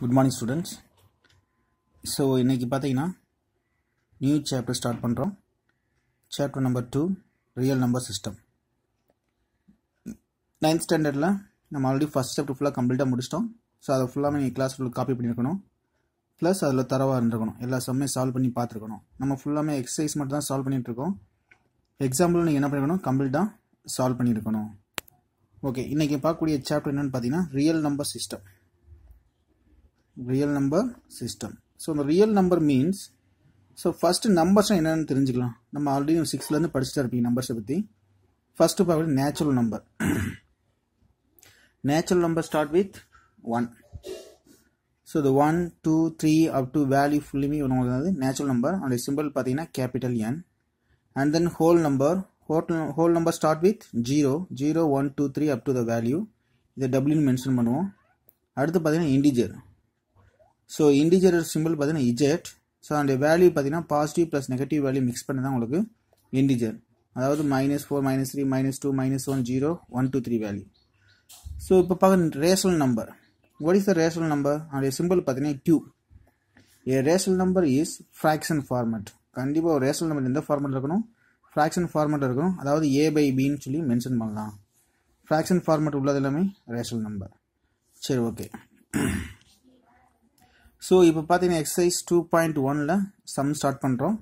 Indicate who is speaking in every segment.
Speaker 1: Good morning students so இன்றைக்கி பார்த்தீங்கன்னா new chapter start பண்ணுறோம் chapter number two real number system ninth ஸ்டாண்டர்டில் நம்ம ஆல்ரெடி ஃபஸ்ட் சாப்டர் ஃபுல்லாக கம்ப்ளீட்டாக முடிச்சிட்டோம் ஸோ அதை ஃபுல்லாக நீங்கள் கிளாஸ் ஃபுல்லாக காப்பி பண்ணியிருக்கணும் ப்ளஸ் அதில் தரவாக இருந்துருக்கணும் எல்லா சம்மையும் சால்வ் பண்ணி பார்த்துருக்கணும் நம்ம ஃபுல்லாமே எக்ஸசைஸ் மட்டும் தான் சால்வ் பண்ணிகிட்ருக்கோம் எக்ஸாம்பிள் நீங்கள் என்ன பண்ணிருக்கணும் கம்ப்ளீட்டாக சால்வ் பண்ணியிருக்கணும் ஓகே இன்றைக்கி பார்க்கக்கூடிய சாப்டர் என்னென்னு பார்த்தீங்கன்னா real number system real number system so அந்த real number means so first நம்பர்ஸ்னால் என்னென்னு தெரிஞ்சுக்கலாம் நம்ம ஆல்ரெடி சிக்ஸ்த்லேருந்து படிச்சுட்டு இருப்பீங்க நம்பர்ஸை பற்றி ஃபஸ்ட்டு பார்க்க natural number natural number start with one so இது one two three up to value ஃபுல்லுமே உங்களுக்கு வந்து நேச்சுரல் நம்பர் அந்த சிம்பிள் பார்த்தீங்கன்னா capital N and then whole number hotel whole number start with zero zero one two three up to the value இதை டபுள்யூன்னு mention பண்ணுவோம் அடுத்து பார்த்தீங்கன்னா இண்டிஜர் ஸோ இண்டிஜர் சிம்பிள் பார்த்தீங்கன்னா இஜெட் ஸோ அதோடைய வேல்யூ பார்த்தீங்கன்னா positive plus negative value mix பண்ணி தான் உங்களுக்கு இண்டிஜர் அதாவது minus four minus three minus two minus one zero one two three value so இப்போ பார்க்க rational number what is the rational number அதோடைய சிம்பிள் பார்த்தீங்கன்னா Q A rational number is fraction format கண்டிப்பாக ஒரு ரேஷனல் நம்பர் எந்த format இருக்கணும் fraction format இருக்கணும் அதாவது ஏ பை பின்னு சொல்லி மென்ஷன் பண்ணலாம் ஃப்ராக்ஷன் ஃபார்மெட் உள்ளது எல்லாமே ரேஷனல் நம்பர் சரி ஓகே ஸோ இப்போ பார்த்தீங்கன்னா எக்ஸசைஸ் டூ பாயிண்ட் ஒனில் சம் ஸ்டார்ட் பண்ணுறோம்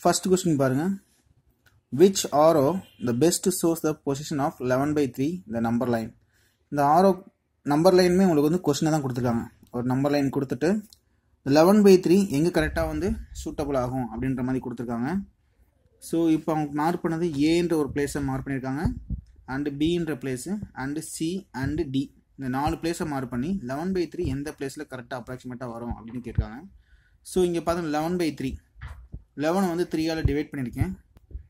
Speaker 1: ஃபஸ்ட் கொஸ்டின் பாருங்கள் which arrow the best source the position of eleven by three the number line இந்த ஆரோ நம்பர் லைனுமே உங்களுக்கு வந்து கொஸ்டினை தான் கொடுத்துருக்காங்க ஒரு நம்பர் லைன் கொடுத்துட்டு லெவன் பை த்ரீ எங்கே கரெக்டாக வந்து சூட்டபுள் ஆகும் அப்படின்ற மாதிரி கொடுத்துருக்காங்க ஸோ இப்போ அவங்க மார்க் பண்ணது ஏன்ற ஒரு பிளேஸை மார்க் பண்ணியிருக்காங்க அண்டு பின்ற place and C and D இந்த நாலு பிளேஸை மார்க் பண்ணி லெவன் பை த்ரீ எந்த பிளேஸில் கரெக்டாக அப்ராக்சிமேட்டாக வரும் அப்படின்னு கேட்குறாங்க ஸோ இங்கே பார்த்தோம் லெவன் பை த்ரீ லெவனை வந்து த்ரீயால் டிவைட் பண்ணியிருக்கேன்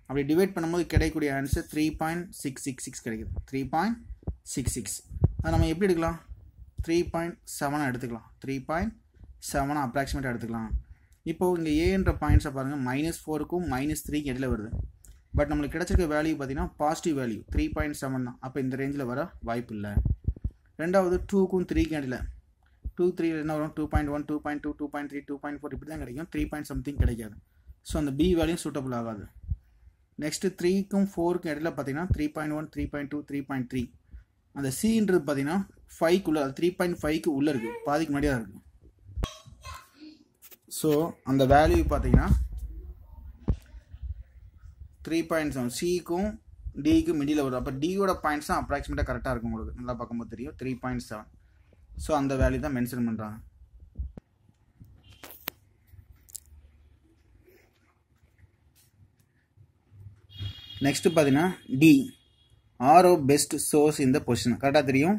Speaker 1: அப்படி டிவைட் பண்ணும்போது கிடைக்கக்கூடிய answer three point six six six கிடைக்குது த்ரீ பாயிண்ட் சிக்ஸ் சிக்ஸ் அதை நம்ம எப்படி எடுக்கலாம் த்ரீ பாயிண்ட் செவனாக எடுத்துக்கலாம் த்ரீ பாயிண்ட் செவனாக அப்ராக்சிமேட்டாக எடுத்துக்கலாம் இப்போது இங்கே ஏன்ற பாயிண்ட்ஸை பாருங்கள் மைனஸ் ஃபோருக்கும் மைனஸ் த்ரீக்கும் இடையில் வருது பட் நம்மளுக்கு கிடச்சிருக்க வேல்யூ பார்த்தீங்கன்னா positive value three point seven தான் அப்போ இந்த ரேஞ்சில் வர வாய்ப்பு இல்லை ரெண்டாவது டூக்கும் த்ரீக்கும் இடையில டூ த்ரீ என்ன வரும் two point one two point two two point three two point four இப்படி தான் கிடைக்கும் த்ரீ பாயிண்ட் சம்திங் கிடைக்காது ஸோ அந்த பி வேல்யூ சூட்டபிள் ஆகாது நெக்ஸ்ட்டு த்ரீக்கும் ஃபோருக்கும் இடையில பார்த்தீங்கன்னா three point one three point two three point three அந்த சின்றது பார்த்தீங்கன்னா ஃபைவ்க்குள்ளே த்ரீ பாயிண்ட் ஃபைவ்க்கு உள்ளே இருக்குது பாதிக்கு முன்னாடியே தான் இருக்குது ஸோ அந்த வேல்யூ பார்த்தீங்கன்னா த்ரீ பாயிண்ட் செவன் சிக்கும் டிக்கு மிடில் வரும் அப்போ டியோட பாயிண்ட்ஸ் தான் அப்ராக்சிமேட்டாக கரெக்டாக இருக்கும் உங்களுக்கு நல்லா பார்க்கும்போது தெரியும் த்ரீ பாயிண்ட் செவன் ஸோ அந்த வேல்யூ தான் மென்ஷன் பண்ணுறாங்க நெக்ஸ்ட்டு பார்த்தீங்கன்னா டி ஆரோ பெஸ்ட் சோர்ஸ் இந்த பொசிஷன் கரெக்டாக தெரியும்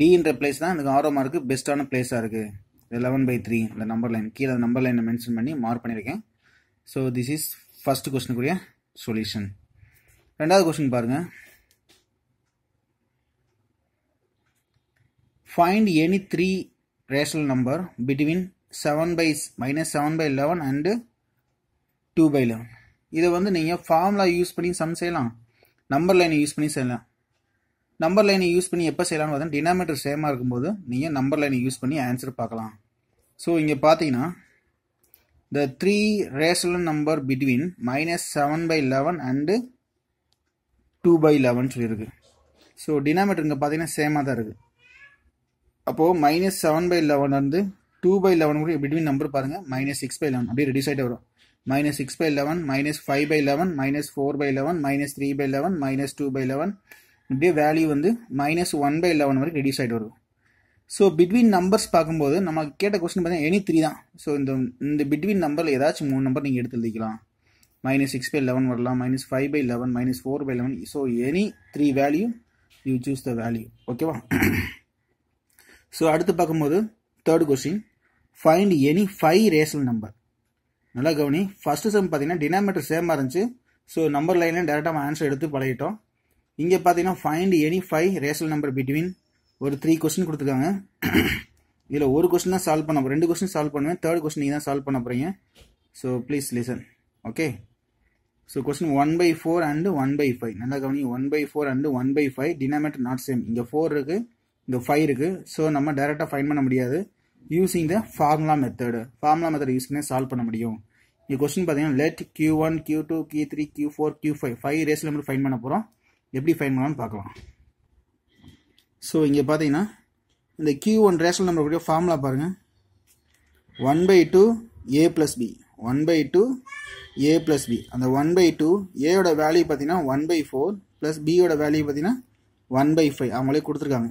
Speaker 1: டின்ற பிளேஸ் தான் எனக்கு ஆரோ மார்க்கு பெஸ்ட்டான பிளேஸாக இருக்குது லெவன் பை த்ரீ இந்த நம்பர் லைன் கீழே நம்பர் லைனை மென்ஷன் பண்ணி மார்க் பண்ணியிருக்கேன் ஸோ திஸ் இஸ் ஃபஸ்ட்டு கொஸ்டினுக்குரிய சொல்யூஷன் ரெண்டாவது கொஸ்டின் பாருங்கள் find any three rational number between seven by minus seven by eleven and two by eleven இதை வந்து நீங்கள் ஃபார்முலா யூஸ் பண்ணி சம் செய்யலாம் நம்பர் லைனை யூஸ் பண்ணி செய்யலாம் நம்பர் லைனை யூஸ் பண்ணி எப்போ செய்யலாம்னு பார்த்தீங்கன்னா டினாமேட்டர் சேமாக இருக்கும்போது நீங்கள் நம்பர் லைனை யூஸ் பண்ணி ஆன்சர் பார்க்கலாம் ஸோ இங்கே பார்த்தீங்கன்னா the three rational number between minus seven by eleven and two by eleven சொல்லியிருக்கு ஸோ டினாமேட்டர் இங்கே பார்த்தீங்கன்னா சேமாக தான் இருக்குது அப்போது மைனஸ் செவன் பை லெவன் வந்து டூ பை லெவன் கூட பிட்வீன் நம்பர் பாருங்கள் மைனஸ் சிக்ஸ் பை லெவன் அப்படியே ரெடியூஸ் ஆகிட்டு வரும் minus six by eleven minus five by eleven minus four by eleven minus three by eleven minus two by eleven இப்படியே value வந்து minus one by eleven வரைக்கும் reduce ஆகிட்டு வரும் so between numbers பார்க்கும்போது நம்ம கேட்ட கொஸ்டின் பார்த்தீங்கன்னா எனி த்ரீ தான் ஸோ இந்த இந்த பிட்வீன் நம்பரில் ஏதாச்சும் மூணு நம்பர் நீங்கள் எடுத்து எழுதிக்கலாம் minus 6 by 11 வரலாம் minus 5 by 11 minus 4 by 11 so any 3 value you choose the value okay வா so அடுத்து பார்க்கும்போது third question find any 5 rational number நல்லா கவனி ஃபர்ஸ்ட் சம் பார்த்தீங்கன்னா டினாமினேட்டர் சேமாக இருந்துச்சு ஸோ நம்பர் லைனில் டேரெக்டாக நம்ம ஆன்சர் எடுத்து பழகிட்டோம் இங்கே பார்த்தீங்கன்னா find any five rational number between ஒரு த்ரீ கொஸ்டின் கொடுத்துருக்காங்க இதில் ஒரு கொஸ்டின் தான் சால்வ் பண்ண ரெண்டு கொஸ்டின் சால்வ் பண்ணுவேன் தேர்ட் கொஸ்டின் நீங்கள் தான் சால்வ் பண்ண போகிறீங்க so please listen okay so question one by four and one by five நல்லா கவனிங்க one by four and one by five denominator not same இங்கே ஃபோர் இருக்குது இங்கே ஃபைவ் இருக்குது ஸோ நம்ம டேரெக்டாக ஃபைன் பண்ண முடியாது using the formula method formula method use பண்ணி சால்வ் பண்ண முடியும் இங்கே கொஸ்டின் பார்த்தீங்கன்னா let q one q two q three q four q five five ரேஸில் மட்டும் ஃபைன் பண்ண போகிறோம் எப்படி ஃபைன் பண்ணலாம்னு பார்க்கலாம் ஸோ இங்கே பார்த்தீங்கன்னா இந்த கியூ ஒன் ரேஷனல் நம்பர் கூட ஃபார்முலா பாருங்கள் one by two a plus b one by two a plus b அந்த ஒன் பை டூ ஏயோட வேல்யூ பார்த்தீங்கன்னா ஒன் பை ஃபோர் ப்ளஸ் பியோட வேல்யூ பார்த்தீங்கன்னா ஒன் பை ஃபைவ் அவங்களே கொடுத்துருக்காங்க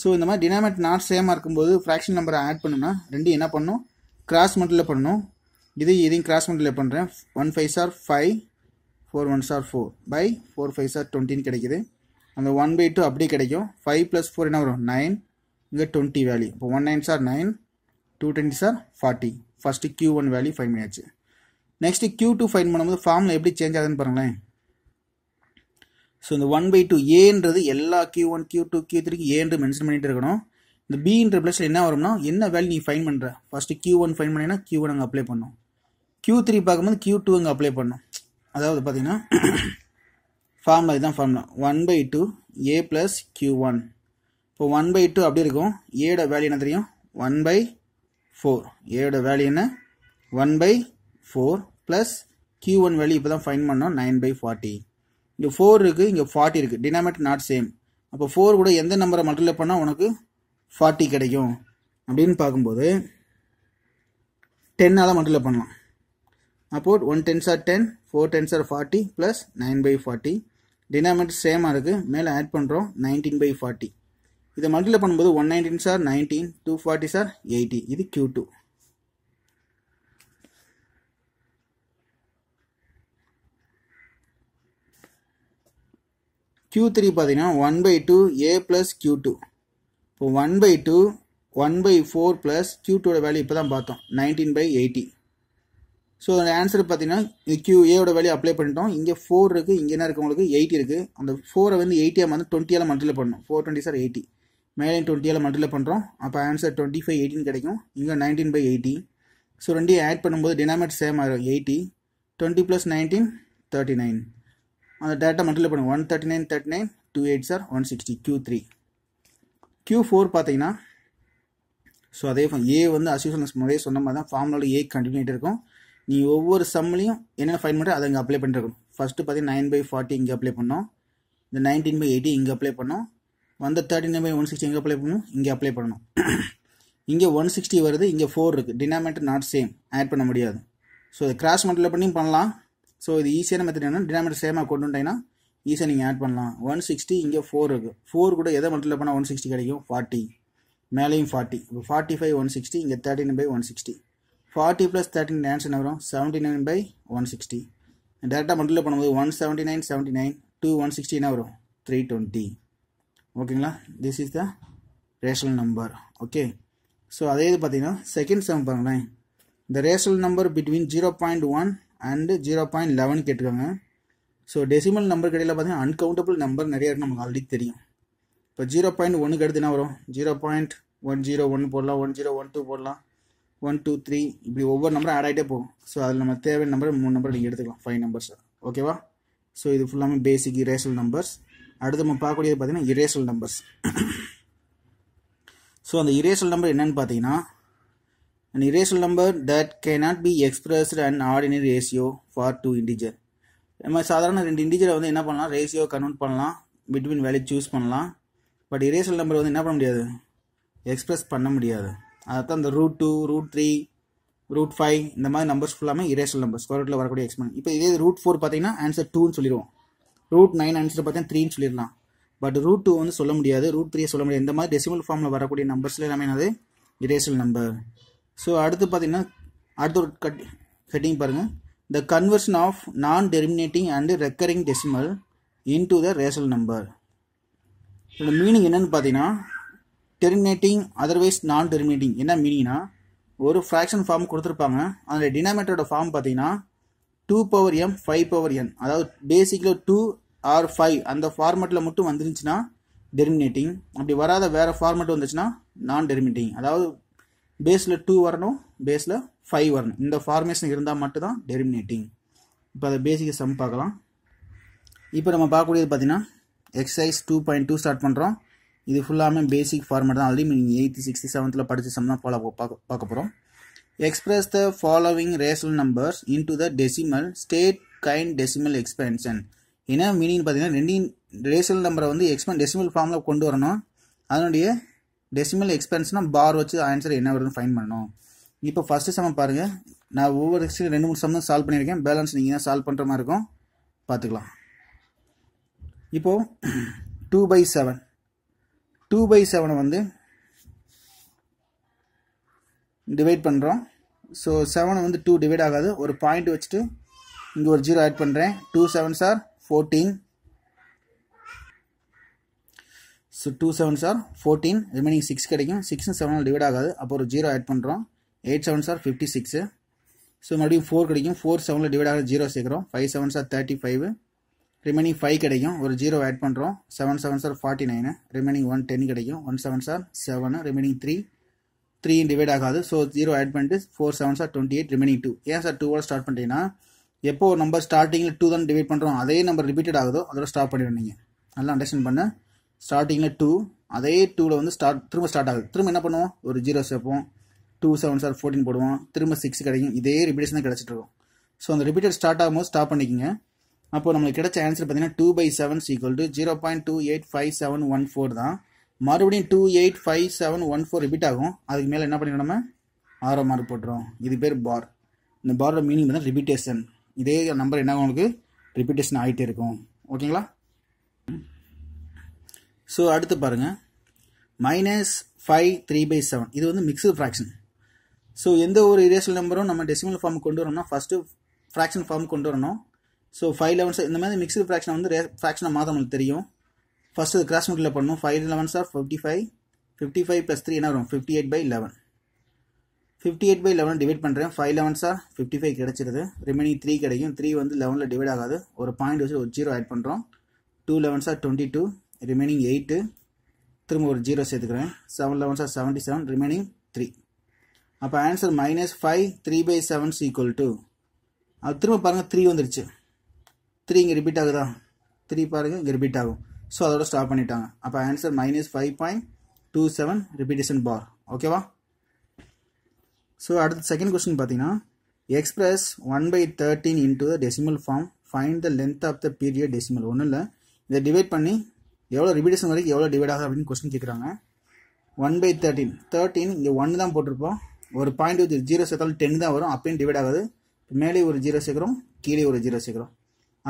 Speaker 1: ஸோ இந்த மாதிரி டினாமினேட் நாட் சேமாக இருக்கும்போது ஃப்ராக்ஷன் நம்பரை ஆட் பண்ணோம்னா ரெண்டு என்ன பண்ணும் கிராஸ் மட்டில் பண்ணணும் இது இதையும் கிராஸ் மட்டில் பண்ணுறேன் one five are five four one are four by four five are டுவெண்ட்டின்னு கிடைக்கிது அந்த ஒன் பை டூ அப்படியே கிடைக்கும் ஃபைவ் ப்ளஸ் ஃபோர் என்ன வரும் நைன் இங்கே டுவெண்ட்டி வேல்யூ இப்போ one nine are nine two twenty are forty first q one value find பண்ணியாச்சு நெக்ஸ்ட்டு க்யூ டூ ஃபைன் பண்ணும்போது ஃபார்மில் எப்படி சேஞ்ச் ஆகுதுன்னு பாருங்களேன் ஸோ இந்த ஒன் பை டூ ஏன்றது எல்லா q one q two q த்ரீக்கு ஏன்று மென்ஷன் பண்ணிகிட்டு இருக்கணும் இந்த பின்ற பிளஸில் என்ன வரும்னா என்ன வேல்யூ நீ ஃபைன் பண்ணுற ஃபஸ்ட்டு கியூ ஒன் ஃபைன் பண்ணினா கியூ ஒன் அங்கே அப்ளை பண்ணும் கியூ த்ரீ பார்க்கும்போது க்யூ டூ அங்கே அப்ளை பண்ணும் அதாவது பார்த்தீங்கன்னா ஃபார்முலா இதுதான் formula one by two a plus q one இப்போ ஒன் பை டூ அப்படி இருக்கும் ஏட வேல்யூ என்ன தெரியும் ஒன் பை ஃபோர் ஏடோட வேல்யூ என்ன one by four plus q one value இப்போ தான் ஃபைன் பண்ணோம் நைன் பை ஃபார்ட்டி இங்கே ஃபோர் இருக்குது இங்கே ஃபார்ட்டி இருக்குது டினாமேட் நாட் சேம் அப்போ ஃபோர் கூட எந்த நம்பரை மல்டிப்ளை பண்ணால் உனக்கு ஃபார்ட்டி கிடைக்கும் அப்படின்னு பார்க்கும்போது டென்னால் மல்டிப்ளை பண்ணலாம் அப்போது one tens are ten four tens are forty plus nine by forty denominator சேமாக இருக்குது மேலே ஆட் பண்ணுறோம் நைன்டீன் பை ஃபார்ட்டி இதை மல்டிப்ளை பண்ணும்போது one nineteen are nineteen two forty are eighty இது கியூ டூ கியூ த்ரீ பார்த்தீங்கன்னா one by two a plus q two இப்போ one by two one by four plus q டூட value இப்போ தான் பார்த்தோம் nineteen by eighty so அந்த answer பார்த்தீங்கன்னா Q ஏட வேல்யூ அப்ளை பண்ணிட்டோம் இங்கே ஃபோர் இருக்குது இங்கே என்ன இருக்குது உங்களுக்கு எயிட்டி இருக்குது அந்த ஃபோரை வந்து எயிட்டியாக வந்து டுவெண்ட்டியால் மல்டிப்ளை பண்ணணும் ஃபோர் டுவெண்ட்டி சார் எயிட்டி மேலே டுவெண்ட்டியால் மல்டிப்ளை பண்ணுறோம் அப்போ ஆன்சர் டுவெண்ட்டி ஃபைவ் எயிட்டின் கிடைக்கும் இங்கே நைன்டீன் பை எயிட்டி ஸோ ரெண்டையும் ஆட் பண்ணும்போது டினாமேட் சேம் ஆகிடும் eighty twenty plus nineteen thirty nine அந்த டேட்டா மல்டிப்ளை பண்ணுங்க one thirty nine thirty nine two eight are one sixty q three q four பார்த்தீங்கன்னா so அதே a வந்து அசியூசல் முறையே சொன்ன மாதிரி தான் ஃபார்முலாவில் ஏ கண்டினியூட் இருக்கும் நீ ஒவ்வொரு சம்லையும் என்னென்ன ஃபைன் பண்ணுற அதை இங்கே அப்ளை பண்ணிருக்கணும் ஃபஸ்ட்டு பார்த்தீங்கன்னா நைன் பை ஃபார்ட்டி இங்கே அப்ளை பண்ணோம் இந்த நைன்டீன் பை எயிட்டி இங்கே அப்ளை பண்ணோம் வந்த thirty number by one sixty எங்கே அப்ளை பண்ணணும் இங்கே அப்ளை பண்ணணும் இங்கே ஒன் சிக்ஸ்டி வருது இங்கே ஃபோர் இருக்குது டினாமேட்டர் நாட் சேம் ஆட் பண்ண முடியாது ஸோ இது கிராஸ் மட்டில் பண்ணியும் பண்ணலாம் ஸோ இது ஈஸியான மெத்தட் என்ன டினாமேட்டர் சேமாக கொண்டு வந்துட்டீங்கன்னா ஈஸியாக நீங்கள் ஆட் பண்ணலாம் ஒன் சிக்ஸ்டி இங்கே ஃபோர் இருக்குது ஃபோர் கூட எதை மட்டில் பண்ணால் ஒன் சிக்ஸ்டி கிடைக்கும் ஃபார்ட்டி மேலேயும் ஃபார்ட்டி இப்போ ஃபார்ட்டி ஃபைவ் ஒன் சிக்ஸ்டி இங்கே thirty by one sixty forty plus thirteen டான்ஸ் என்ன வரும் seventy nine by one sixty டேரெக்டாக மட்டில் பண்ணும்போது one seventy nine seventy nine two one sixty என்ன வரும் த்ரீ டுவெண்ட்டி ஓகேங்களா this is the rational number okay so அதே இது பார்த்தீங்கன்னா செகண்ட் செம் பாருங்களேன் இந்த rational number between zero point one and zero point eleven கேட்டுருக்காங்க ஸோ டெசிமல் நம்பர் கடையில் பார்த்தீங்கன்னா அன்கவுண்டபிள் நம்பர் நிறைய இருக்குது நமக்கு ஆல்ரெடி தெரியும் இப்போ ஜீரோ பாயிண்ட் ஒன்றுக்கு கெடுத்து என்ன வரும் zero point one zero one போடலாம் ஒன் ஜீரோ ஒன் டூ போடலாம் ஒன் டூ த்ரீ இப்படி ஒவ்வொரு நம்பரும் ஆட் ஆகிட்டே போகும் ஸோ அதில் நம்ம தேவையான நம்பர் மூணு நம்பர் நீங்கள் எடுத்துக்கலாம் ஃபைவ் நம்பர்ஸ் ஓகேவா ஸோ இது ஃபுல்லாமே பேசிக் ரேஷனல் நம்பர்ஸ் அடுத்து நம்ம பார்க்கக்கூடியது பார்த்தீங்கன்னா இரேசல் நம்பர்ஸ் ஸோ அந்த இரேசல் நம்பர் என்னன்னு பார்த்தீங்கன்னா an irrational number that cannot be expressed an ordinary ratio for two integer நம்ம சாதாரண ரெண்டு இண்டிஜரை வந்து என்ன பண்ணலாம் ரேஷியோ கன்வெர்ட் பண்ணலாம் பிட்வீன் வேல்யூ சூஸ் பண்ணலாம் பட் இரேசல் நம்பர் வந்து என்ன பண்ண முடியாது எக்ஸ்பிரஸ் பண்ண முடியாது அதான் அந்த root two root three root five இந்த மாதிரி நம்பர்ஸ் ஃபுல்லாமே இரேசல் நம்பர் ஸ்கொயர் ரூட்டில் வரக்கூடிய எக்ஸ்பிரஸ் இப்போ இதே ரூட் ஃபோர் பார்த்தீங்கன்னா ஆன்சர் டூன்னு சொல்லிடுவோம் ரூட் நைன் ஆன்சர் பார்த்தீங்கன்னா த்ரீன்னு சொல்லிடலாம் பட் ரூட் டூ வந்து சொல்ல முடியாது ரூட் த்ரீ சொல்ல முடியாது இந்த மாதிரி டெசிமல் ஃபார்மில் வரக்கூடிய நம்பர்ஸில் எல்லாமே என்னது இரேசல் நம்பர் ஸோ அடுத்து பார்த்தீங்கன்னா அடுத்த ஒரு கட் ஹெட்டிங் பாருங்கள் த conversion of non terminating and recurring decimal to the rational number இதோட மீனிங் என்னென்னு பார்த்தீங்கன்னா டெர்மினேட்டிங் அதர்வைஸ் நான் டெரிமினேட்டிங் என்ன மீனிங்னா ஒரு ஃப்ராக்ஷன் ஃபார்ம் கொடுத்துருப்பாங்க அந்த டினாமேட்டரோட ஃபார்ம் பார்த்தீங்கன்னா two power m five power n அதாவது பேசிக்கில் டூ ஆர் ஃபைவ் அந்த ஃபார்மேட்டில் மட்டும் வந்துருந்துச்சுன்னா டெர்மினேட்டிங் அப்படி வராத வேறு ஃபார்மேட் வந்துச்சுன்னா நான் டெர்மினேட்டிங் அதாவது பேஸில் டூ வரணும் பேஸில் ஃபைவ் வரணும் இந்த ஃபார்மேஷன் இருந்தால் மட்டும்தான் டெர்மினேட்டிங் இப்போ அதை பேசிக்கை சம் பார்க்கலாம் இப்போ நம்ம பார்க்கக்கூடியது பார்த்தீங்கன்னா exercise two point two start பண்ணுறோம் இது ஃபுல்லாமே பேசிக் ஃபார்மேட் தான் ஆல்ரெடி நீங்கள் எயித்து சிக்ஸ்த்து செவன்த்தில் படித்த சம் தான் ஃபாலோ பார்க்க பார்க்க போகிறோம் Express the following rational numbers into the decimal state kind decimal expansion. என்ன மீனிங் பார்த்தீங்கன்னா ரெண்டின் ரேஷியல் நம்பரை வந்து எக்ஸ்பென் டெசிமல் ஃபார்மில் கொண்டு வரணும் அதனுடைய டெசிமல் எக்ஸ்பென்ஸ்னால் பார் வச்சு ஆன்சர் என்ன வருதுன்னு ஃபைன் பண்ணணும் இப்போ ஃபஸ்ட்டு சமம் பாருங்கள் நான் ஒவ்வொரு எக்ஸ்ட்ரீம் ரெண்டு மூணு சமம் தான் சால்வ் பண்ணியிருக்கேன் பேலன்ஸ் நீங்கள் தான் சால்வ் பண்ணுற மாதிரி இருக்கும் பார்த்துக்கலாம் இப்போது two by seven two by செவனை வந்து டிவைட் பண்ணுறோம் ஸோ செவன் வந்து டூ டிவைட் ஆகாது ஒரு பாயிண்ட் வச்சுட்டு இங்கே ஒரு ஜீரோ ஆட் பண்ணுறேன் two seven are fourteen so two seven are fourteen remaining six கிடைக்கும் சிக்ஸ் செவனால் டிவைட் ஆகாது அப்போ ஒரு ஜீரோ ஆட் பண்ணுறோம் eight sevens are fifty six so மறுபடியும் ஃபோர் கிடைக்கும் ஃபோர் செவனில் டிவைட் ஆகிற ஜீரோ சேர்க்குறோம் five seven are thirty five remaining five கிடைக்கும் ஒரு ஜீரோ ஆட் பண்ணுறோம் seven seven are forty nine remaining one ten கிடைக்கும் one seven are seven remaining three three divide ஆகாது ஸோ ஜீரோ ஆட் பண்ணிட்டு four seven are twenty eight remaining two ஏன் சார் டூவோட start பண்ணிட்டீங்கன்னா எப்போ நம்பர் ஸ்டார்டிங்கில் டூ தான் டிவைட் பண்ணுறோம் அதே நம்பர் ரிப்பீட்டட் ஆகுதோ அதோட ஸ்டாப் பண்ணிடுறீங்க நல்லா அண்டர்ஸ்டாண்ட் பண்ண ஸ்டார்டிங்கில் டூ அதே டூவில் வந்து ஸ்டார்ட் திரும்ப ஸ்டார்ட் ஆகுது திரும்ப என்ன பண்ணுவோம் ஒரு ஜீரோ சேர்ப்போம் டூ செவன் சார் ஃபோர்டீன் போடுவோம் திரும்ப சிக்ஸ் கிடைக்கும் இதே ரிப்பீட்டேஷன் தான் கிடச்சிட்டு ஸோ அந்த ரிப்பீட்டட் ஸ்டார்ட் ஆகும்போது ஸ்டாப் பண்ணிக்கங்க அப்போ நம்மளுக்கு கிடைச்ச ஆன்சர் பார்த்தீங்கன்னா two by seven equal to zero point two eight five seven one four தான் மறுபடியும் two eight five seven one four repeat ஆகும் அதுக்கு மேலே என்ன பண்ணிக்கணும் நம்ம ஆரோ மார்க் போட்டுரும் இது பேர் பார் இந்த பாரோட மீனிங் வந்து ரிப்பீட்டேஷன் இதே நம்பர் என்ன உங்களுக்கு ரிப்பீட்டேஷன் ஆகிட்டே இருக்கும் ஓகேங்களா ஸோ அடுத்து பாருங்கள் minus five three by seven இது வந்து மிக்சடு ஃப்ராக்ஷன் ஸோ எந்த ஒரு இரேஷல் நம்பரும் நம்ம டெசிமல் ஃபார்ம் கொண்டு வரணும்னா ஃபஸ்ட்டு ஃப்ராக்ஷன் ஃபார்ம் கொண்டு வரணும் ஸோ ஃபைவ் லெவன்ஸ் இந்த மாதிரி மிக்சடு ஃப்ராக்ஷன் வந்து ரே ஃப்ராக்ஷனை மாதம் நம்மளுக்கு தெரியும் ஃபஸ்ட்டு அது கிராஸ் மல்டிப்ளை பண்ணணும் five eleven are fifty five fifty five plus three என்ன வரும் fifty eight by eleven fifty eight by eleven divide பண்ணுறேன் ஃபைவ் சார் ஃபிஃப்டி ஃபைவ் கிடச்சிருது ரிமைனிங் த்ரீ கிடைக்கும் த்ரீ வந்து லெவனில் டிவைட் ஆகாது ஒரு பாயிண்ட் வச்சு ஒரு ஜீரோ ஆட் பண்ணுறோம் two are twenty two remaining eight திரும்ப ஒரு ஜீரோ சேர்த்துக்கிறேன் seven are seventy seven remaining three அப்போ answer minus five three by sevens equal to அது திரும்ப பாருங்கள் த்ரீ வந்துருச்சு த்ரீ இங்கே ரிப்பீட் ஆகுதா த்ரீ பாருங்கள் இங்கே ரிப்பீட் ஆகும் ஸோ அதோட ஸ்டாப் பண்ணிட்டாங்க அப்போ answer minus five point two seven repetition bar ஓகேவா ஸோ அடுத்த செகண்ட் கொஸ்டின் பார்த்தீங்கன்னா express one by thirteen into the decimal form find the length of the period decimal ஒன்றும் இல்லை இதை டிவைட் பண்ணி எவ்வளோ ரிபீடேஷன் வரைக்கும் எவ்வளோ டிவைட் ஆகும் அப்படின்னு கொஸ்டின் கேட்குறாங்க ஒன் பை தேர்ட்டின் தேர்ட்டீன் இங்கே ஒன்று தான் போட்டிருப்போம் ஒரு பாயிண்ட் ஒரு ஜீரோ சேர்த்தாலும் டென் தான் வரும் அப்பயும் டிவைட் ஆகாது மேலே ஒரு ஜீரோ சேர்க்குறோம் கீழே ஒரு ஜீரோ சேர்க்குறோம்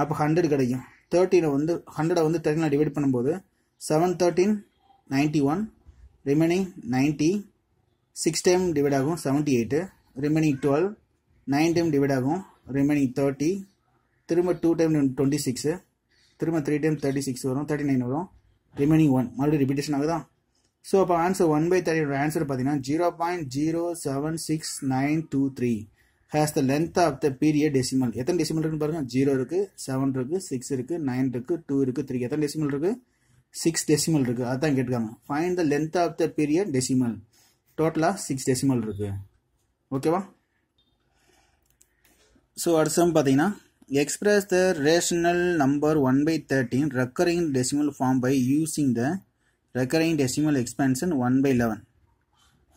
Speaker 1: அப்போ ஹண்ட்ரட் கிடைக்கும் தேர்ட்டியில் வந்து ஹண்ட்ரடை வந்து தேர்ட்டினில் டிவைட் பண்ணும்போது seven thirteen ninety one remaining ninety six time divide ஆகும் seventy eight remaining twelve nine time divide ஆகும் ரிமைனிங் தேர்ட்டி திரும்ப டூ டைம் டுவெண்ட்டி சிக்ஸு திரும்ப த்ரீ டைம் தேர்ட்டி சிக்ஸ் வரும் தேர்ட்டி நைன் வரும் ரிமைனிங் ஒன் மறுபடியும் repetition ஆகுதான் so அப்போ answer one by தேர்ட்டியோட ஆன்சர் பார்த்தீங்கன்னா zero point zero seven six nine two three has the length of the period decimal எத்தனை decimal இருக்கு பாருங்கள் ஜீரோ இருக்குது செவன் இருக்குது சிக்ஸ் இருக்குது 9 இருக்கு டூ இருக்குது த்ரீ எத்தனை டெசிமல் இருக்குது சிக்ஸ் டெசிமல் இருக்குது அதுதான் கேட்டுக்காம் find the length of the period decimal டோட்டலாக சிக்ஸ் டெசிமல் இருக்குது ஓகேவா ஸோ so அடுசம் பார்த்தீங்கன்னா express the rational number one by 13 recurring decimal form by using the recurring decimal expansion one by eleven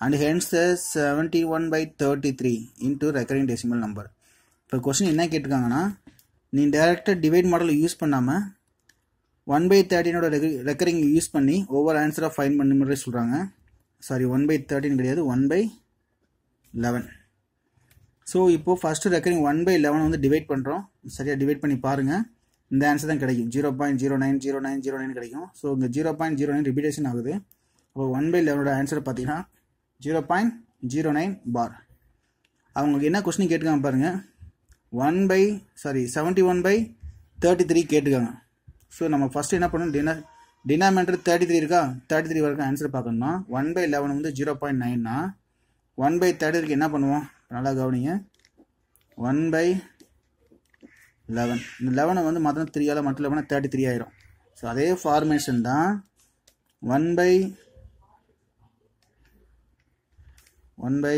Speaker 1: and and hence the 71 by 33 into recurring decimal number இப்போ question என்ன கேட்டிருக்காங்கன்னா நீ டேரெக்டாக divide மாடலை use பண்ணாமல் one by தேர்ட்டினோட rec recurring use பண்ணி ஒவ்வொரு ஆன்சராக ஃபைன் பண்ண மாதிரி சொல்கிறாங்க சாரி ஒன் பை தேர்ட்டின் கிடையாது ஒன் பை லெவன் ஸோ இப்போது first recurring one by eleven வந்து டிவைட் பண்ணுறோம் சரியாக டிவைட் பண்ணி பாருங்கள் இந்த ஆன்சர் தான் கிடைக்கும் zero point zero nine zero nine zero nine கிடைக்கும் ஸோ இங்கே zero point zero nine repetition ஆகுது அப்போ ஒன் பை லெவனோட ஆன்சர் பார்த்தீங்கன்னா zero point zero nine bar அவங்களுக்கு என்ன கொஸ்டின் கேட்டுக்காங்க பாருங்கள் one by sorry seventy one by thirty three கேட்டுக்காங்க ஸோ நம்ம ஃபஸ்ட்டு என்ன பண்ணணும் டினா டினாமினேட்டர் தேர்ட்டி த்ரீ இருக்கா தேர்ட்டி த்ரீ வரைக்கும் ஆன்சர் பார்க்கணும்னா ஒன் பை லெவன் வந்து ஜீரோ பாயிண்ட் நைன்னா ஒன் பை தேர்ட்டி த்ரீக்கு என்ன பண்ணுவோம் நல்லா கவனிங்க ஒன் பை லெவன் இந்த லெவனை வந்து மாத்திரம் த்ரீயால் மற்ற லெவனாக தேர்ட்டி த்ரீ ஆயிரும் ஸோ அதே ஃபார்மேஷன் தான் one by one by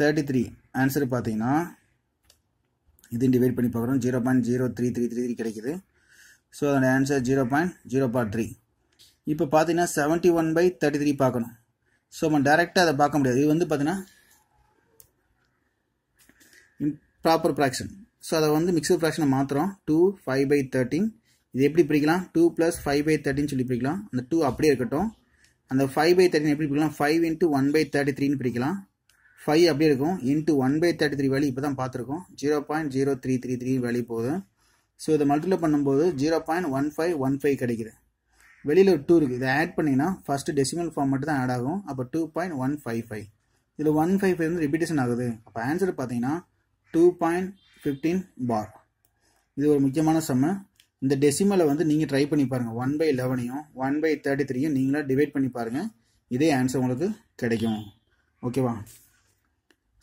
Speaker 1: thirty three answer பார்த்தீங்கன்னா இதையும் டிவைட் பண்ணி பார்க்குறோம் zero point zero three three three three கிடைக்குது ஸோ அதோடய answer zero point zero bar three இப்போ பார்த்தீங்கன்னா seventy one by thirty three பார்க்கணும் ஸோ நம்ம டேரெக்டாக அதை பார்க்க முடியாது இது வந்து பார்த்தீங்கன்னா இம்ப்ராப்பர் ப்ராக்ஷன் ஸோ அதை வந்து மிக்சர் ப்ராக்ஷனை மாற்றுறோம் டூ ஃபைவ் பை தேர்ட்டின் இது எப்படி பிடிக்கலாம் டூ ப்ளஸ் ஃபைவ் பை தேர்ட்டின்னு சொல்லி பிடிக்கலாம் அந்த டூ அப்படியே இருக்கட்டும் அந்த ஃபைவ் பை தேர்ட்டின் எப்படி பிடிக்கலாம் five into one by thirty த்ரீன்னு பிடிக்கலாம் ஃபைவ் அப்படியே இருக்கும் into one by thirty three value இப்போ தான் பார்த்துருக்கோம் zero point zero three three three value போகுது ஸோ இதை மல்டிப்ளை பண்ணும்போது zero point one five one five கிடைக்குது வெளியில் ஒரு டூ இருக்குது இதை ஆட் பண்ணிங்கன்னா ஃபஸ்ட்டு டெசிமல் ஃபார்ம் மட்டும் தான் ஆட் ஆகும் அப்போ two point one five five இதில் ஒன் ஃபைவ் ஃபைவ் வந்து ரிப்பீட்டேஷன் ஆகுது அப்போ ஆன்சர் பார்த்தீங்கன்னா டூ பாயிண்ட் ஃபிஃப்டீன் பார் இது ஒரு முக்கியமான செம்ம இந்த டெசிமலை வந்து நீங்கள் ட்ரை பண்ணி பாருங்கள் ஒன் பை லெவனையும் ஒன் பை தேர்ட்டி த்ரீயும் நீங்களாக டிவைட் பண்ணி பாருங்கள் இதே ஆன்சர் உங்களுக்கு கிடைக்கும் ஓகேவா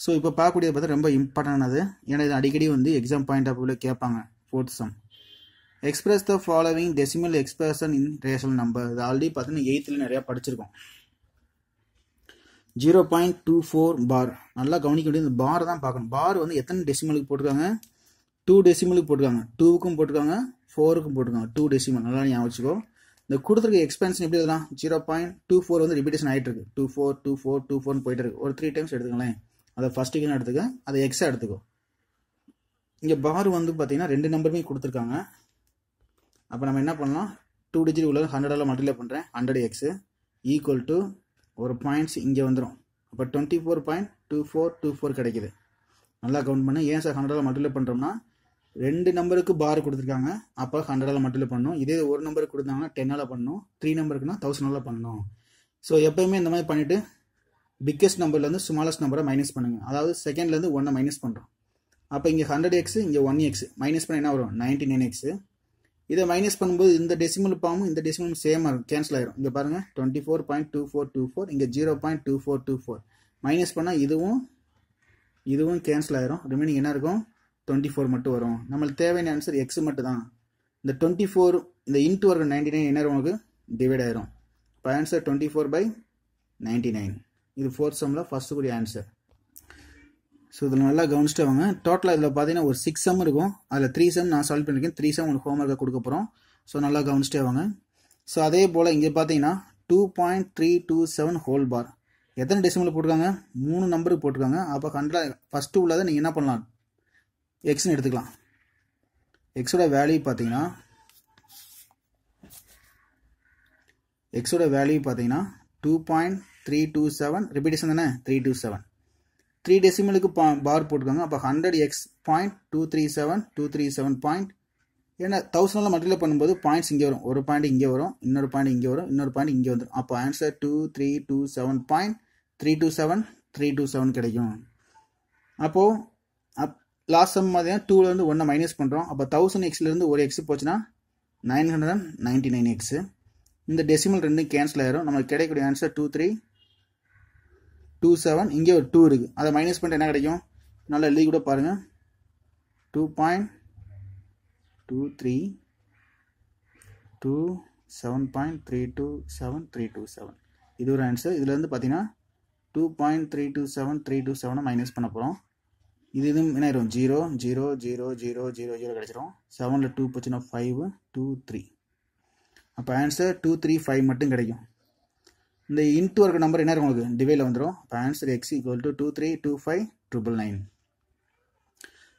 Speaker 1: ஸோ இப்போ பார்க்கக்கூடிய பார்த்தா ரொம்ப இம்பார்ட்டன்டானது ஏன்னா இது அடிக்கடி வந்து எக்ஸாம் பாயிண்ட் ஆஃப் வியூவில் கேட்பாங்க fourth sum express the following decimal expression in rational number இது ஆல்ரெடி பார்த்தீங்கன்னா எயித்தில் நிறையா படிச்சிருக்கோம் zero point two four bar நல்லா கவனிக்க வேண்டியது இந்த பார் தான் பார்க்கணும் பார் வந்து எத்தனை டெசிமலுக்கு போட்டிருக்காங்க டூ டெசிமலுக்கு போட்டிருக்காங்க டூவுக்கும் போட்டிருக்காங்க ஃபோருக்கும் போட்டுருக்காங்க டூ டெசிமல் நல்லா ஞாபகம் வச்சுக்கோ இந்த கொடுத்துருக்க எக்ஸ்பென்ஷன் எப்படி எழுதலாம் ஜீரோ பாயிண்ட் டூ ஃபோர் வந்து ரிப்பீட்டேஷன் ஆகிட்டு இருக்கு two four two four two ஃபோர்னு போயிட்டு இருக்கு ஒரு த்ரீ டைம்ஸ் எடுத்துக்கலாம் அதை ஃபஸ்ட்டுக்குன்னு எடுத்துக்க அதை எக்ஸாக எடுத்துக்கோ இங்கே பார் வந்து பார்த்தீங்கன்னா ரெண்டு நம்பருமே கொடுத்துருக்காங்க அப்போ நம்ம என்ன பண்ணலாம் டூ டிஜிட் உள்ள ஹண்ட்ரடால் மல்டிப்ளை பண்ணுறேன் ஹண்ட்ரட் எக்ஸ் ஈக்குவல் டு ஒரு பாயிண்ட்ஸ் இங்கே வந்துடும் அப்போ twenty four point two four two four கிடைக்குது நல்லா கவுண்ட் பண்ணேன் ஏன் சார் ஹண்ட்ரடால் மல்டிப்ளை பண்ணுறோம்னா ரெண்டு நம்பருக்கு பார் கொடுத்துருக்காங்க அப்போ ஹண்ட்ரடால் மட்டும் பண்ணணும் இதே ஒரு நம்பருக்கு கொடுத்தாங்கன்னா டென்னால் பண்ணணும் த்ரீ நம்பருக்குன்னா தௌசண்டால் பண்ணணும் ஸோ எப்போயுமே இந்த மாதிரி பண்ணிவிட்டு பிக்கஸ்ட் நம்பர்லேருந்து ஸ்மாலஸ்ட் நம்பரை மைனஸ் பண்ணுங்கள் அதாவது செகண்ட்லேருந்து ஒன்றை மைனஸ் பண்ணுறோம் அப்போ இங்கே ஹண்ட்ரட் எக்ஸு இங்கே ஒன் எக்ஸ் மைனஸ் பண்ண என்ன வரும் நைன்டி நைன் எக்ஸு இதை மைனஸ் பண்ணும்போது இந்த டெசிமல் பாமும் இந்த டெசிமல் சேமாக இருக்கும் கேன்சல் ஆயிரும் இங்கே பாருங்கள் twenty four point two four two four இங்கே zero point two four two four minus பண்ணால் இதுவும் இதுவும் கேன்சல் ஆயிரும் ரிமைனிங் என்ன இருக்கும் டுவெண்ட்டி ஃபோர் மட்டும் வரும் நம்மளுக்கு தேவையான ஆன்சர் எக்ஸ் மட்டும் தான் இந்த டுவெண்ட்டி ஃபோர் இந்த இன்ட்டு வர நைன்டி நைன் என்ன உனக்கு டிவைட் ஆயிரும் இப்போ answer twenty four by ninety nine இது ஃபோர்த் சம்மில் ஃபஸ்ட்டு கூடிய ஆன்சர் ஸோ இதில் நல்லா கவனிச்சுட்டு வாங்க டோட்டலாக இதில் பார்த்தீங்கன்னா ஒரு சிக்ஸ் சம் இருக்கும் அதில் த்ரீ செம் நான் சால்வ் பண்ணியிருக்கேன் த்ரீ சம் உங்களுக்கு ஹோம் ஒர்க்கை கொடுக்க போகிறோம் ஸோ நல்லா கவனிச்சுட்டே வாங்க ஸோ அதே போல் இங்கே பார்த்தீங்கன்னா two point three two seven whole bar எத்தனை டெசிமலில் போட்டிருக்காங்க மூணு நம்பருக்கு போட்டிருக்காங்க அப்போ ஹண்ட்ரட் ஃபஸ்ட்டு உள்ளதை நீங்கள் என்ன பண்ணலாம் எக்ஸ்னு எடுத்துக்கலாம் எக்ஸோட வேல்யூ பார்த்தீங்கன்னா எக்ஸோட வேல்யூ பார்த்தீங்கன்னா two point three two seven repetition தானே த்ரீ டூ செவன் த்ரீ டெசிமலுக்கு பா பார் போட்டுக்கோங்க அப்போ hundred x point two three seven two three seven point ஏன்னா தௌசண்ட்ல மல்டிப்ளை பண்ணும்போது பாயிண்ட்ஸ் இங்கே வரும் ஒரு பாயிண்ட் இங்கே வரும் இன்னொரு பாயிண்ட் இங்கே வரும் இன்னொரு பாயிண்ட் இங்கே வந்துடும் அப்போ answer two three two seven point three two seven three two seven கிடைக்கும் அப்போது அப் லாஸ்ட் சம் பார்த்தீங்கன்னா டூலேருந்து ஒன்றை மைனஸ் பண்ணுறோம் அப்போ தௌசண்ட் எக்ஸ்லேருந்து ஒரு எக்ஸு போச்சுன்னா nine hundred and ninety nine x இந்த டெசிமல் ரெண்டும் கேன்சல் ஆயிரும் நமக்கு கிடைக்கக்கூடிய answer two three two seven இங்கே ஒரு டூ இருக்குது அதை மைனஸ் பண்ணிட்டு என்ன கிடைக்கும் நல்லா எழுதி கூட பாருங்கள் two point two three two seven point three two seven three two seven இது ஒரு ஆன்சர் இதுலேருந்து பார்த்தீங்கன்னா two point three two seven three two செவனை மைனஸ் பண்ண போகிறோம் இது இதுவும் என்ன ஆயிரும் zero zero zero zero zero zero கிடச்சிரும் செவனில் டூ போச்சுன்னா ஃபைவ் டூ த்ரீ அப்போ ஆன்சர் டூ த்ரீ ஃபைவ் மட்டும் கிடைக்கும் இந்த இன்ட்டு இருக்க நம்பர் என்ன இருக்கும் உங்களுக்கு டிவைல வந்துடும் இப்போ answer x equal to two three two five triple nine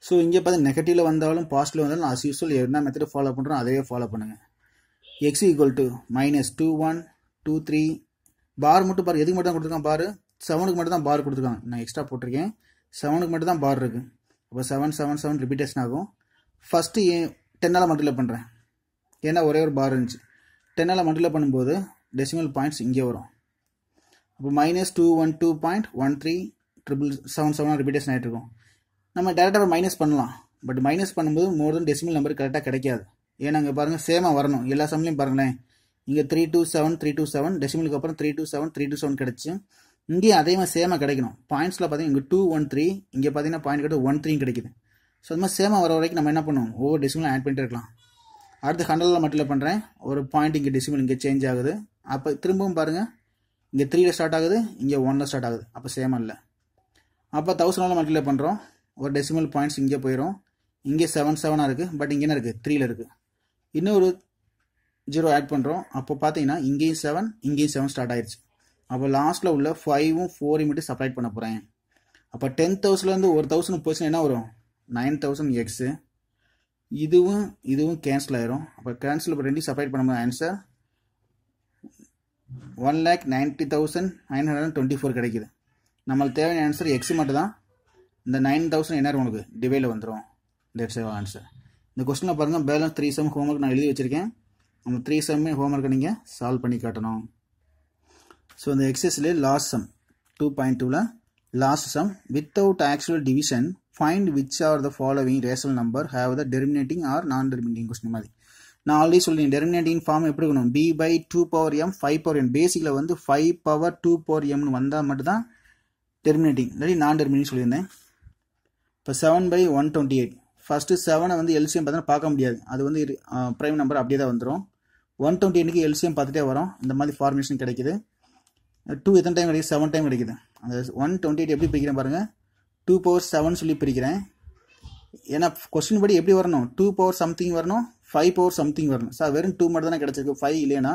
Speaker 1: so இங்கே பார்த்து நெகட்டிவில் வந்தாலும் பாசிட்டிவ் வந்தாலும் அஸ் யூஸ்வல் என்ன மெத்தட் ஃபாலோ பண்ணுறோம் அதையே ஃபாலோ பண்ணுங்கள் x equal to minus two one two three bar மட்டும் பார் எதுக்கு மட்டும் தான் கொடுத்துருக்கான் பார் செவனுக்கு மட்டும் தான் பார் கொடுத்துருக்காங்க நான் எக்ஸ்ட்ரா போட்டிருக்கேன் செவனுக்கு மட்டும் தான் பார் இருக்கு அப்போ செவன் செவன் செவன் ரிப்பீட்டேஷன் ஆகும் ஃபஸ்ட்டு ஏன் டென்னால் மல்டிப்ளை பண்ணுறேன் ஏன்னா ஒரே ஒரு பார் இருந்துச்சு டென்னால் மல்டிப்ளை பண்ணும்போது டெசிமல் பாயிண்ட்ஸ் இங்கே வரும் அப்போ minus two one two point one three triple seven செவனாக ரிப்பீட்டேஷன் ஆகிட்டு இருக்கும் நம்ம டேரெக்டாக மைனஸ் பண்ணலாம் பட் மைனஸ் பண்ணும்போது மோர் தென் டெசிமல் நம்பர் கரெக்டாக கிடைக்காது ஏன்னா இங்கே பாருங்கள் சேமாக வரணும் எல்லா சம்லையும் பாருங்களேன் இங்கே three two seven three two seven டெசிமலுக்கு அப்புறம் three two seven three two seven கிடச்சி இங்கேயும் அதே மாதிரி சேமாக கிடைக்கணும் பாயிண்ட்ஸில் பார்த்தீங்கன்னா இங்கே டூ ஒன் த்ரீ இங்கே பார்த்தீங்கன்னா பாயிண்ட் கிடையாது ஒன் த்ரீ கிடைக்குது ஸோ அது மாதிரி சேமாக வர வரைக்கும் நம்ம என்ன பண்ணுவோம் ஒவ்வொரு டெசிமலும் ஆட் பண்ணிட்டு இருக்கலாம் அடுத்து ஹண்ட்ரடில் மட்டும் இல்லை பண்ணுறேன் ஒரு பாயிண்ட் இங்கே டெசிமல் இங்கே சேஞ்ச் ஆகுது அப்போ திரும்பவும் பாருங்கள் இங்கே த்ரீல ஸ்டார்ட் ஆகுது இங்கே ஒன்ல ஸ்டார்ட் ஆகுது அப்போ சேமாக இல்லை அப்போ தௌசண்டில் மல்டிப்ளை பண்ணுறோம் ஒரு டெசிமல் பாயிண்ட்ஸ் இங்கே போயிடும் இங்கே செவன் செவனாக இருக்குது பட் இங்கே என்ன இருக்குது த்ரீல இருக்குது இன்னும் ஒரு ஜீரோ ஆட் பண்ணுறோம் அப்போ பார்த்தீங்கன்னா இங்கேயும் செவன் இங்கேயும் செவன் ஸ்டார்ட் ஆயிடுச்சு அப்போ லாஸ்ட்டில் உள்ள ஃபைவும் ஃபோரையும் மட்டும் சப்ரேட் பண்ண போகிறேன் அப்போ டென் தௌசண்ட்லேருந்து ஒரு தௌசண்ட் போச்சுன்னா என்ன வரும் நைன் தௌசண்ட் எக்ஸு இதுவும் இதுவும் கேன்சல் ஆயிரும் அப்போ கேன்சல் இப்போ ரெண்டையும் சப்ளைட் பண்ணும்போது answer one lakh ninety thousand nine hundred and twenty four கிடைக்குது நம்மளுக்கு தேவையான ஆன்சர் எக்ஸு மட்டும் தான் இந்த நைன் தௌசண்ட் என்ன உங்களுக்கு டிவைடில் வந்துடும் தட்ஸ் ஆன்சர் இந்த கொஸ்டினில் பாருங்கள் பேலன்ஸ் த்ரீ செம் ஹோம்ஒர்க் நான் எழுதி வச்சுருக்கேன் நம்ம த்ரீ செம்மே ஹோம்ஒர்க்கை நீங்கள் சால்வ் பண்ணி காட்டணும் ஸோ இந்த எக்ஸஸ்லேயே லாஸ் சம் டூ பாயிண்ட் டூவில் last sum without actual division find which are the following rational number have the terminating or non terminating question மாதிரி நான் ஆல்ரெடி சொல்லிட்டேன் டெர்மினேட்டிங் ஃபார்ம் எப்படி இருக்கணும் p by two power m five power m basically வந்து five power two power எம்னு வந்தால் மட்டும்தான் terminating இல்லாட்டி நான் டெர்மினேட்டிங் சொல்லியிருந்தேன் இப்போ seven by one twenty eight first செவனை வந்து எல்சிஎம் பார்த்தோன்னா பார்க்க முடியாது அது வந்து ப்ரைம் நம்பர் அப்படியே தான் வந்துடும் ஒன் டுவெண்ட்டி எயிட்டுக்கு எல்சிஎம் பார்த்துட்டே வரும் இந்த மாதிரி ஃபார்மேஷன் கிடைக்குது டூ எத்தனை டைம் கிடைக்குது செவன் டைம் கிடைக்குது அந்த ஒன் டுவெண்ட்டி எயிட் எப்படி பிரிக்கிறேன் பாருங்கள் டூ பவர் செவன் சொல்லி பிரிக்கிறேன் ஏன்னா கொஸ்டின் படி எப்படி வரணும் டூ பவர் சம்திங் வரணும் ஃபைவ் பவர் சம்திங் வரணும் சார் வெறும் டூ மட்டும் தானே கிடச்சிருக்கு ஃபைவ் இல்லைன்னா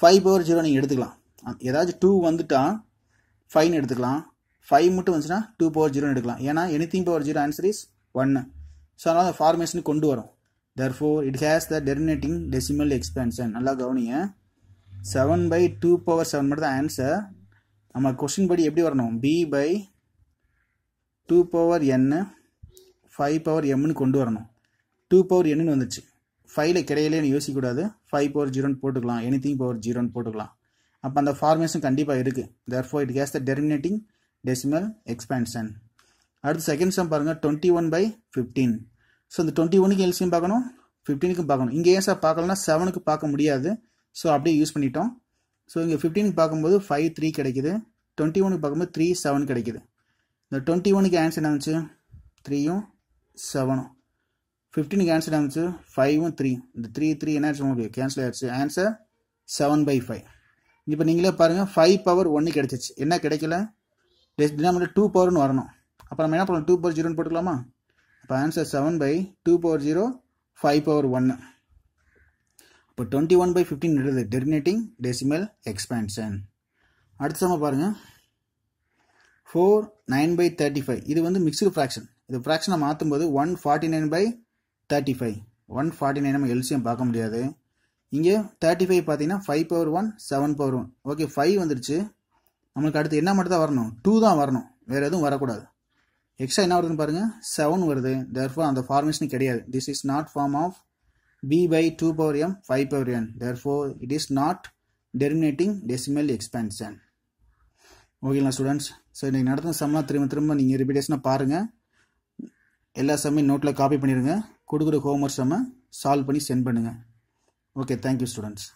Speaker 1: ஃபைவ் பவர் ஜீரோ நீங்கள் எடுத்துக்கலாம் ஏதாச்சும் டூ வந்துட்டால் ஃபைவ்னு எடுத்துக்கலாம் ஃபைவ் மட்டும் வந்துச்சுன்னா டூ பவர் ஜீரோன்னு எடுக்கலாம் ஏன்னா anything power zero answer is ஒன்று ஸோ அதனால் அந்த ஃபார்மேஷனுக்கு கொண்டு வரும் therefore it has the terminating decimal expansion நல்லா கவனிங்க seven by two power seven மட்டும் தான் ஆன்சர் நம்ம கொஸ்டின் படி எப்படி வரணும் p by two power n five power எம்னு கொண்டு வரணும் டூ பவர் என்னு வந்துச்சு ஃபைவ்ல கிடையிலே யோசிக்கக்கூடாது ஃபைவ் பவர் ஜீரோன்னு போட்டுக்கலாம் எனி திங் பவர் ஜீரோன்னு போட்டுக்கலாம் அப்போ அந்த ஃபார்மேஷன் கண்டிப்பாக இருக்குது for it has the terminating decimal expansion அடுத்து செகண்ட் சம் பாருங்கள் twenty one by fifteen so இந்த டுவெண்ட்டி ஒனுக்கு எல்சியும் பார்க்கணும் ஃபிஃப்டீனுக்கும் பார்க்கணும் இங்கே ஏன் சார் பார்க்கலன்னா செவனுக்கு பார்க்க முடியாது ஸோ அப்படியே யூஸ் பண்ணிட்டோம் ஸோ இங்கே ஃபிஃப்டீனுக்கு பார்க்கும்போது ஃபைவ் த்ரீ கிடைக்குது டுவெண்ட்டி ஒனுக்கு பார்க்கும்போது த்ரீ செவன் கிடைக்குது இந்த டுவெண்ட்டி ஒனுக்கு ஆன்சர் என்ன வந்துச்சு த்ரீயும் செவனும் ஃபிஃப்டீனுக்கு ஆன்சர் என்ன வந்துச்சு ஃபைவும் த்ரீ இந்த த்ரீ த்ரீ என்ன ஆச்சு உங்களுக்கு கேன்சல் ஆயிடுச்சு ஆன்சர் செவன் பை ஃபைவ் இப்போ நீங்களே பாருங்கள் ஃபைவ் பவர் ஒன்று கிடைச்சிச்சு என்ன கிடைக்கல டினாமில் டூ பவர்னு வரணும் அப்போ நம்ம என்ன பண்ணலாம் டூ பவர் ஜீரோன்னு போட்டுக்கலாமா அப்போ answer seven by two power zero five power ஒன்று இப்போ டுவெண்ட்டி ஒன் பை ஃபிஃப்டின் எழுது டெர்மினேட்டிங் டெசிமல் எக்ஸ்பேன்ஷன் அடுத்த சம பாருங்கள் four nine by thirty five இது வந்து மிக்சடு ஃப்ராக்ஷன் இது ஃப்ராக்ஷனை மாற்றும் போது one forty nine by thirty five one forty nine நம்ம எல்சியம் பார்க்க முடியாது இங்கே தேர்ட்டி ஃபைவ் பார்த்தீங்கன்னா five power one seven power one okay five வந்துருச்சு நம்மளுக்கு அடுத்து என்ன மட்டும் தான் வரணும் டூ தான் வரணும் வேறு எதுவும் வரக்கூடாது எக்ஸ்ட்ரா என்ன வருதுன்னு பாருங்கள் செவன் வருது தேர்ஃபோர் அந்த ஃபார்மேஷன் கிடையாது this is not form of b by 2 power m 5 power n therefore it is not terminating decimal expansion ஓகேங்களா ஸ்டூடெண்ட்ஸ் ஸோ இன்றைக்கி நடந்த செம்லாம் திரும்ப திரும்ப நீங்கள் ரிப்பீட்டேஷனாக பாருங்கள் எல்லா சம்மையும் நோட்டில் காப்பி பண்ணிடுங்க கொடுக்குற ஹோம்ஒர்க் செம்ம சால்வ் பண்ணி சென்ட் பண்ணுங்கள் ஓகே தேங்க்யூ ஸ்டூடெண்ட்ஸ்